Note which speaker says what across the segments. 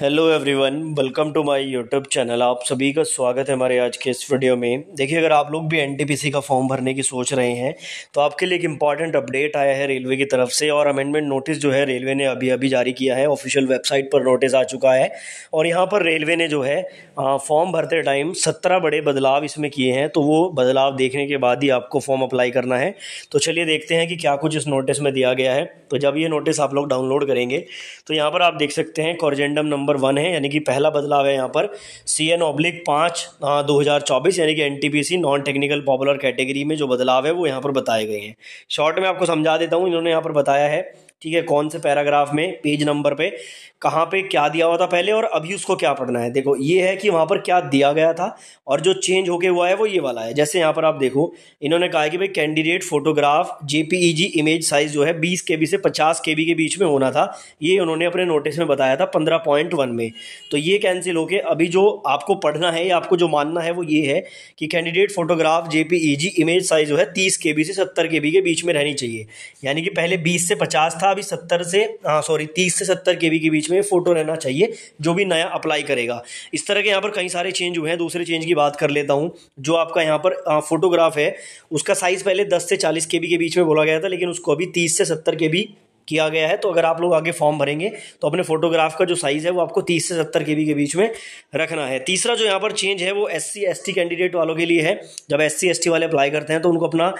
Speaker 1: hello everyone welcome to my YouTube channel आप सभी का स्वागत है हमारे आज के इस वीडियो में देखिए अगर आप लोग भी एनटीपीसी का फॉर्म भरने की सोच रहे हैं तो आपके लिए एक इम्पॉर्टेंट अपडेट आया है रेलवे की तरफ से और अमेंडमेंट नोटिस जो है रेलवे ने अभी अभी जारी किया है ऑफिशियल वेबसाइट पर नोटिस आ चुका है और यहाँ पर रेलवे ने जो है फॉर्म भरते टाइम सत्रह बड़े बदलाव इसमें किए हैं तो वो बदलाव देखने के बाद ही आपको फॉर्म अप्लाई करना है तो चलिए देखते हैं कि क्या कुछ इस नोटिस में दिया गया है तो जब ये नोटिस आप लोग डाउनलोड करेंगे तो यहाँ पर आप देख सकते हैं कॉर्जेंडम नंबर नंबर वन है यानी कि पहला बदलाव है यहाँ पर सी एन ऑब्लिक पाँच हाँ, दो हज़ार चौबीस यानी कि N T P C non technical popular category में जो बदलाव है वो यहाँ पर बताए गए हैं शॉर्ट में आपको समझा देता हूँ इन्होंने यहाँ पर बताया है ठीक है कौन से पैराग्राफ में पेज नंबर पे कहाँ पे क्या दिया हुआ था पहले और अभी उसको क्या पढ़ना है देखो ये है कि वहाँ पर क्या दिया गया था और जो चेंज होके हुआ है वो ये वाला है जैसे यहाँ पर आप देखो इन्होंने कहा कि भाई candidate photograph JPEG image size जो है बीस के से पचास के के बीच में होना था ये उन्होंने अपने नोटिस में बताया था पंद्रह पॉइंट वन में तो ये कैंसिल होके अभी जो आपको पढ़ना है या आपको जो मानना है वो ये है कि candidate photograph J image size जो है तीस के से सत्तर के के बीच में रहनी चाहिए यानी कि पहले बीस से पचास था भी सत्तर से सॉरी तीस से सत्तर के के बीच में फोटो रहना चाहिए जो भी नया अप्लाई करेगा इस तरह के यहाँ पर कई सारे चेंज हुए हैं दूसरे चेंज की बात कर लेता हूँ जो आपका यहाँ पर फोटोग्राफ है उसका साइज़ पहले दस से चालीस के के बीच में बोला गया था लेकिन उसको अभी तीस से सत्तर के किया गया है तो अगर आप लोग आगे फॉर्म भरेंगे तो अपने फोटोग्राफ का जो साइज़ है वो आपको 30 से 70 के के बीच में रखना है तीसरा जो यहाँ पर चेंज है वो एस सी कैंडिडेट वालों के लिए है जब एस सी वाले अप्लाई करते हैं तो उनको अपना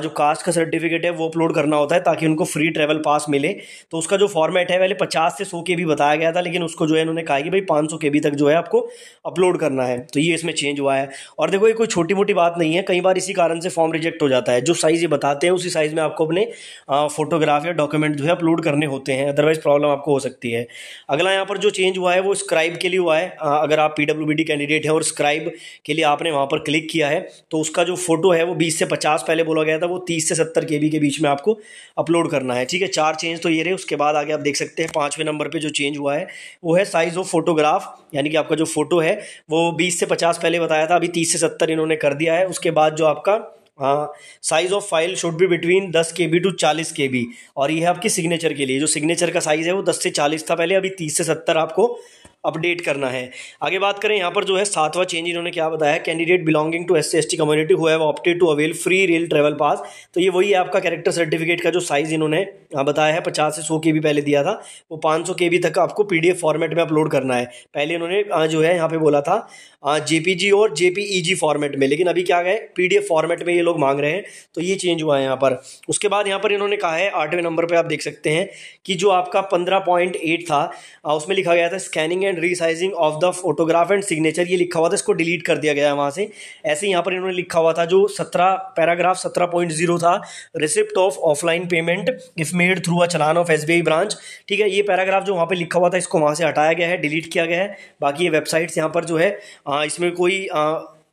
Speaker 1: जो कास्ट का सर्टिफिकेट है वो अपलोड करना होता है ताकि उनको फ्री ट्रैवल पास मिले तो उसका जो फॉर्मेट है पहले पचास से सौ के भी बताया गया था लेकिन उसको जो है इन्होंने कहा कि भाई पाँच सौ के बी तक जो है आपको अपलोड करना है तो ये इसमें चेंज हुआ है और देखो ये कोई छोटी मोटी बात नहीं है कई बार इसी कारण से फॉर्म रिजेक्ट हो जाता है जो साइज़ ये बताते हैं उसी साइज़ में आपको अपने फोटोग्राफ या डॉक्यूमेंट जो है अपलोड करने होते हैं अदरवाइज प्रॉब्लम आपको हो सकती है अगला यहाँ पर जो चेंज हुआ है वो स्क्राइब के लिए हुआ है अगर आप पी कैंडिडेट हैं और स्क्राइब के लिए आपने वहाँ पर क्लिक किया है तो उसका जो फोटो है वो बीस से पचास पहले बोला गया था वो तीस से सत्तर के के बीच में आपको अपलोड करना है ठीक है चार चेंज तो ये रहे उसके बाद आगे आप देख सकते हैं पाँचवें नंबर पर जो चेंज हुआ है वो है साइज़ ऑफ फोटोग्राफ यानी कि आपका जो फोटो है वो बीस से पचास पहले बताया था अभी तीस से सत्तर इन्होंने कर दिया है उसके बाद जो आपका size of file should be between दस के बी टू चालीस के बी और ये है आपकी सिग्नेचर के लिए जो सिग्नेचर का साइज है वो दस से चालीस था पहले अभी तीस से सत्तर आपको अपडेट करना है आगे बात करें यहाँ पर जो है सातवां चेंज इन्होंने क्या बताया candidate belonging to S C S T community हुआ है opted to avail free rail travel pass तो ये वही है आपका कैरेक्टर सर्टिफिकेट का जो साइज़ इन्होंने बताया है पचास से सौ के बी पहले दिया था वो पाँच सौ के बी तक आपको पी डी एफ फॉर्मेट में अपलोड करना है पहले इन्होंने जो है यहाँ पे बोला था जे पी जी और जे पी ई जी फॉर्मेट में लेकिन अभी क्या गए पी डी एफ फॉर्मेट में ये लोग मांग रहे हैं तो ये चेंज हुआ है यहाँ पर उसके बाद यहाँ पर इन्होंने कहा है आठवें नंबर पर आप देख सकते हैं कि जो आपका पंद्रह पॉइंट एट था उसमें लिखा गया था scanning and and resizing of the photograph and signature ये लिखा हुआ था इसको डिलीट कर दिया गया है वहाँ से ऐसे यहाँ पर इन्होंने लिखा हुआ था जो सत्रह पैराग्राफ सत्रह पॉइंट जीरो था receipt of offline payment if made through a challan of S branch ठीक है ये पैराग्राफ जो वहाँ पर लिखा हुआ था इसको वहाँ से हटाया गया है डिलीट किया गया है बाकी ये वेबसाइट्स यहाँ पर जो है इसमें कोई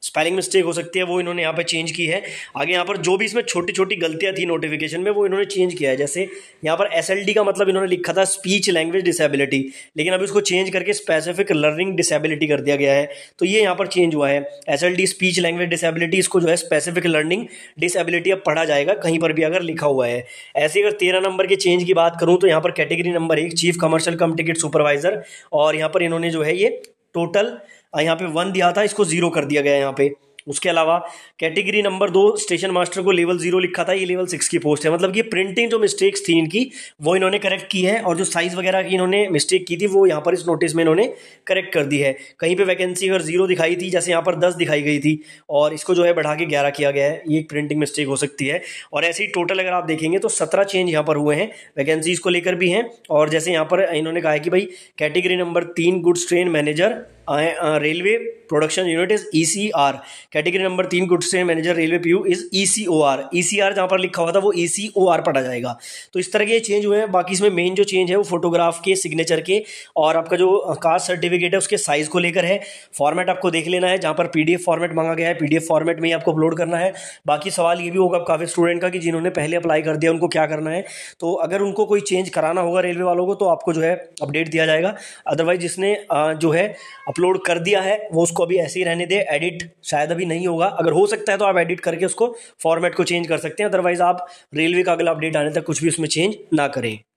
Speaker 1: स्पेलिंग मिस्टेक हो सकती है वो इन्होंने यहाँ पे चेंज की है आगे यहाँ पर जो भी इसमें छोटी छोटी गलतियाँ थी नोटिफिकेशन में वो इन्होंने चेंज किया है जैसे यहाँ पर एस का मतलब इन्होंने लिखा था स्पीच लैंग्वेज डिसेबिलिटी लेकिन अभी उसको चेंज करके स्पेसिफिक लर्निंग डिसेबिलिटी कर दिया गया है तो ये यहाँ पर चेंज हुआ है एस स्पीच लैंग्वेज डिसेबिलिटी इसको जो है स्पेसिफिक लर्निंग डिसेबिलिटी अब पढ़ा जाएगा कहीं पर भी अगर लिखा हुआ है ऐसे अगर तेरह नंबर के चेंज की बात करूँ तो यहाँ पर कैटेगरी नंबर एक chief commercial cum ticket supervisor और यहाँ पर इन्होंने जो है ये टोटल यहाँ पे वन दिया था इसको ज़ीरो कर दिया गया यहाँ पे उसके अलावा कैटेगरी नंबर दो स्टेशन मास्टर को लेवल जीरो लिखा था ये लेवल सिक्स की पोस्ट है मतलब ये प्रिंटिंग जो मिस्टेक्स थी इनकी वो इन्होंने करेक्ट की है और जो साइज़ वगैरह की इन्होंने मिस्टेक की थी वो यहाँ पर इस नोटिस में इन्होंने करेक्ट कर दी है कहीं पर वैकेंसी अगर जीरो दिखाई थी जैसे यहाँ पर दस दिखाई गई थी और इसको जो है बढ़ा के ग्यारह किया गया है ये एक प्रिंटिंग मिस्टेक हो सकती है और ऐसे ही टोटल अगर आप देखेंगे तो सत्रह चेंज यहाँ पर हुए हैं वैकेंसीज़ को लेकर भी हैं और जैसे यहाँ पर इन्होंने कहा है कि भाई कैटेगरी नंबर तीन goods train manager railway production unit is E C R category number तीन गुड से manager railway P U is E C O R E C R जहाँ पर लिखा हुआ था वो ई सी ओ आर पढ़ा जाएगा तो इस तरह के चेंज हुए हैं बाकी इसमें मेन जो चेंज है वो फोटोग्राफ के सिग्नेचर के और आपका जो कास्ट सर्टिफिकेट है उसके साइज को लेकर है फॉर्मेट आपको देख लेना है जहाँ पर पी डी एफ फॉर्मेट मांगा गया है पी डी एफ फॉर्मेट में ही आपको अपलोड करना है बाकी सवाल ये भी होगा काफ़ी स्टूडेंट का कि जिन्होंने पहले अप्लाई कर दिया उनको क्या करना है तो अगर उनको कोई चेंज कराना होगा रेलवे वालों को तो आपको जो है अपडेट दिया जाएगा अदरवाइज जिसने जो है अपलोड कर दिया है वो उसको अभी ऐसे ही रहने दे एडिट शायद अभी नहीं होगा अगर हो सकता है तो आप एडिट करके उसको फॉर्मेट को चेंज कर सकते हैं अदरवाइज आप रेलवे का अगला अपडेट आने तक कुछ भी उसमें चेंज ना करें